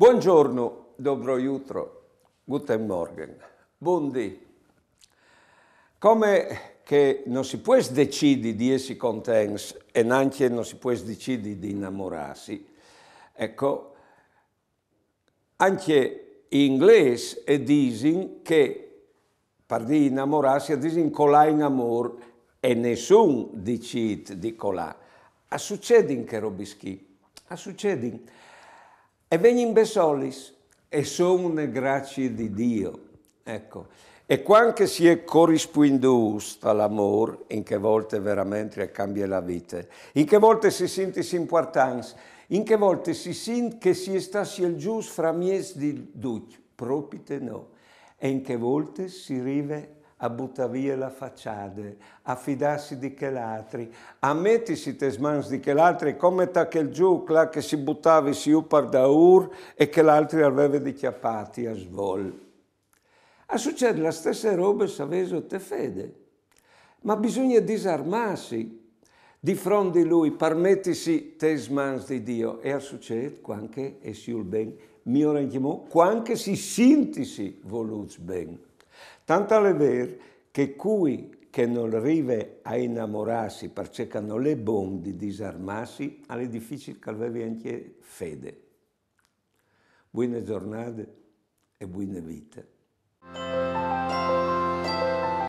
Buongiorno, dobro jutro, guten morgen, buondì. Come che non si può decidere di essere contenti e neanche non si può decidere di innamorarsi, ecco, anche in inglese è dicendo che per di innamorarsi è dicendo colà in amor e nessun decide di colà. A in che robischi, a succedin. E venim besolis, e son grazie di Dio. Ecco. E quando si è corrisponduto all'amore, in che volte veramente cambia la vita, in che volte si sente importanza, in che volte si sente che si sta il giusto fra mies di duc, proprio no, e in che volte si rive a buttare via la facciata, a fidarsi di che l'altri, a mettersi te mani di l'altri, come ta che il giù che si buttava su per da ur e che l'altri aveva di dichiappati a svol. A succedere la stessa roba se avesero te fede. Ma bisogna disarmarsi di fronte a lui, permettersi te mani di Dio. E a succedere anche e sul ben, mi oranchimo, quanche si sintisi voluts ben. Tanto è vero che cui che non rive a innamorarsi perché non le bondi disarmarsi, alle difficili calvevi anche fede. Buone giornate e buone vite.